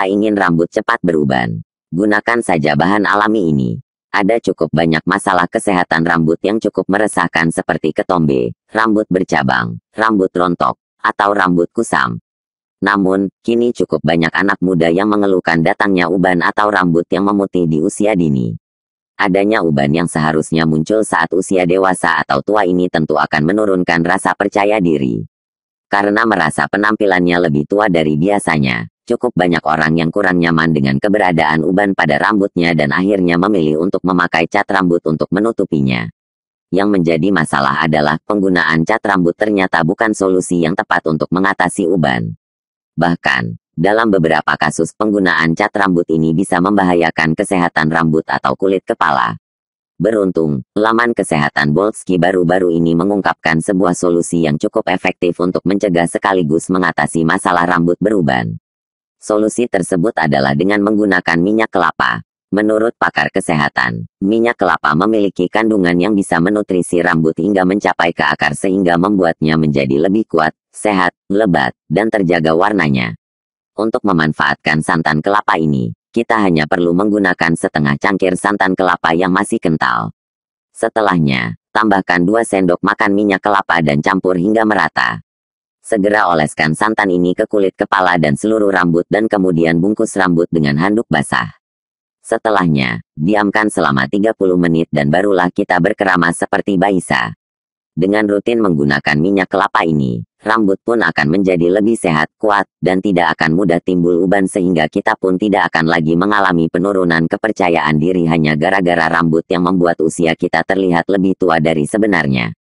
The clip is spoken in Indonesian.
serta ingin rambut cepat beruban. Gunakan saja bahan alami ini. Ada cukup banyak masalah kesehatan rambut yang cukup meresahkan seperti ketombe, rambut bercabang, rambut rontok, atau rambut kusam. Namun, kini cukup banyak anak muda yang mengeluhkan datangnya uban atau rambut yang memutih di usia dini. Adanya uban yang seharusnya muncul saat usia dewasa atau tua ini tentu akan menurunkan rasa percaya diri. Karena merasa penampilannya lebih tua dari biasanya, Cukup banyak orang yang kurang nyaman dengan keberadaan uban pada rambutnya dan akhirnya memilih untuk memakai cat rambut untuk menutupinya. Yang menjadi masalah adalah penggunaan cat rambut ternyata bukan solusi yang tepat untuk mengatasi uban. Bahkan, dalam beberapa kasus penggunaan cat rambut ini bisa membahayakan kesehatan rambut atau kulit kepala. Beruntung, laman kesehatan Bolski baru-baru ini mengungkapkan sebuah solusi yang cukup efektif untuk mencegah sekaligus mengatasi masalah rambut beruban. Solusi tersebut adalah dengan menggunakan minyak kelapa. Menurut pakar kesehatan, minyak kelapa memiliki kandungan yang bisa menutrisi rambut hingga mencapai ke akar sehingga membuatnya menjadi lebih kuat, sehat, lebat, dan terjaga warnanya. Untuk memanfaatkan santan kelapa ini, kita hanya perlu menggunakan setengah cangkir santan kelapa yang masih kental. Setelahnya, tambahkan 2 sendok makan minyak kelapa dan campur hingga merata. Segera oleskan santan ini ke kulit kepala dan seluruh rambut dan kemudian bungkus rambut dengan handuk basah. Setelahnya, diamkan selama 30 menit dan barulah kita berkeramas seperti Baisa. Dengan rutin menggunakan minyak kelapa ini, rambut pun akan menjadi lebih sehat, kuat, dan tidak akan mudah timbul uban sehingga kita pun tidak akan lagi mengalami penurunan kepercayaan diri hanya gara-gara rambut yang membuat usia kita terlihat lebih tua dari sebenarnya.